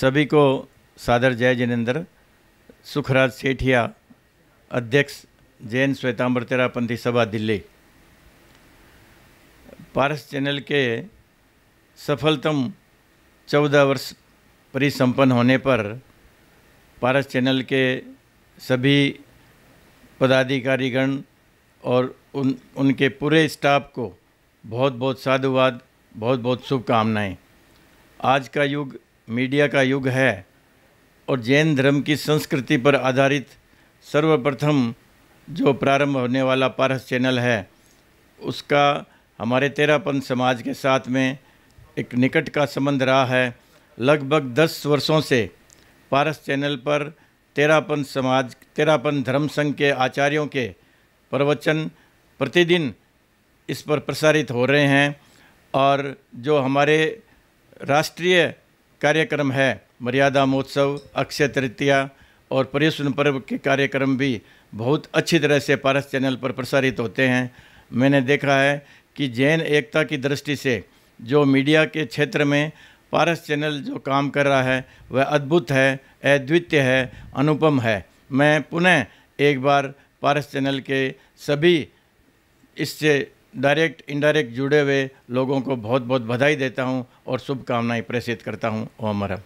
सभी को सादर जय जिनेन्द्र सुखराज सेठिया अध्यक्ष जैन श्वेताम्बरतेरा पंथी सभा दिल्ली पारस चैनल के सफलतम चौदह वर्ष परिसंपन्न होने पर पारस चैनल के सभी पदाधिकारीगण और उन उनके पूरे स्टाफ को बहुत बहुत साधुवाद बहुत बहुत शुभकामनाएं आज का युग मीडिया का युग है और जैन धर्म की संस्कृति पर आधारित सर्वप्रथम जो प्रारंभ होने वाला पारस चैनल है उसका हमारे तेरापन समाज के साथ में एक निकट का संबंध रहा है लगभग दस वर्षों से पारस चैनल पर तेरापन समाज तेरापन धर्म संघ के आचार्यों के प्रवचन प्रतिदिन इस पर प्रसारित हो रहे हैं और जो हमारे राष्ट्रीय कार्यक्रम है मर्यादा महोत्सव अक्षय तृतीया और पर्यवसन पर्व के कार्यक्रम भी बहुत अच्छी तरह से पारस चैनल पर प्रसारित होते हैं मैंने देखा है कि जैन एकता की दृष्टि से जो मीडिया के क्षेत्र में पारस चैनल जो काम कर रहा है वह अद्भुत है अद्वितीय है अनुपम है मैं पुनः एक बार पारस चैनल के सभी इससे डायरेक्ट इनडायरेक्ट जुड़े हुए लोगों को बहुत बहुत बधाई देता हूँ और शुभकामनाएँ प्रेषित करता हूँ ओम अरम